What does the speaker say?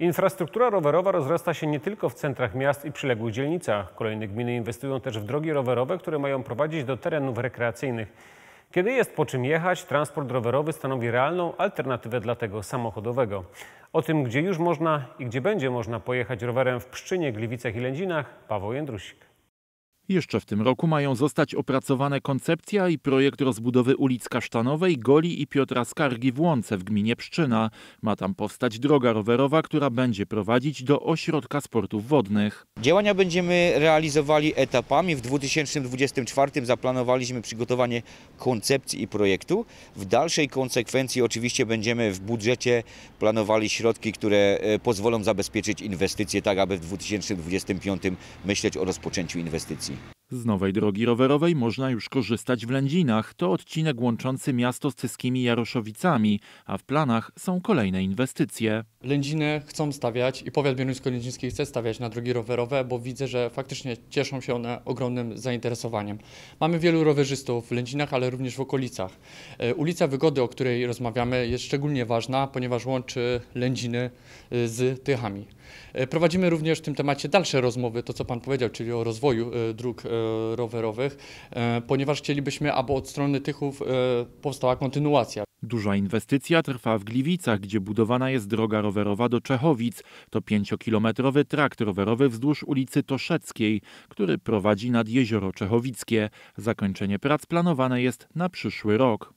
Infrastruktura rowerowa rozrasta się nie tylko w centrach miast i przyległych dzielnicach. Kolejne gminy inwestują też w drogi rowerowe, które mają prowadzić do terenów rekreacyjnych. Kiedy jest po czym jechać, transport rowerowy stanowi realną alternatywę dla tego samochodowego. O tym, gdzie już można i gdzie będzie można pojechać rowerem w Pszczynie, Gliwicach i Lędzinach, Paweł Jędrusik. Jeszcze w tym roku mają zostać opracowane koncepcja i projekt rozbudowy ulic Kasztanowej, Goli i Piotra Skargi w Łące w gminie Pszczyna. Ma tam powstać droga rowerowa, która będzie prowadzić do ośrodka sportów wodnych. Działania będziemy realizowali etapami. W 2024 zaplanowaliśmy przygotowanie koncepcji i projektu. W dalszej konsekwencji oczywiście będziemy w budżecie planowali środki, które e, pozwolą zabezpieczyć inwestycje tak, aby w 2025 myśleć o rozpoczęciu inwestycji. Z nowej drogi rowerowej można już korzystać w Lędzinach. To odcinek łączący miasto z tyskimi Jaroszowicami, a w planach są kolejne inwestycje. Lędziny chcą stawiać i powiat bieruńsko-lędziński chce stawiać na drogi rowerowe, bo widzę, że faktycznie cieszą się one ogromnym zainteresowaniem. Mamy wielu rowerzystów w Lędzinach, ale również w okolicach. E, ulica Wygody, o której rozmawiamy, jest szczególnie ważna, ponieważ łączy Lędziny e, z Tychami. E, prowadzimy również w tym temacie dalsze rozmowy, to co Pan powiedział, czyli o rozwoju dróg rowerowych, ponieważ chcielibyśmy, aby od strony Tychów powstała kontynuacja. Duża inwestycja trwa w Gliwicach, gdzie budowana jest droga rowerowa do Czechowic. To pięciokilometrowy trakt rowerowy wzdłuż ulicy Toszeckiej, który prowadzi nad jezioro Czechowickie. Zakończenie prac planowane jest na przyszły rok.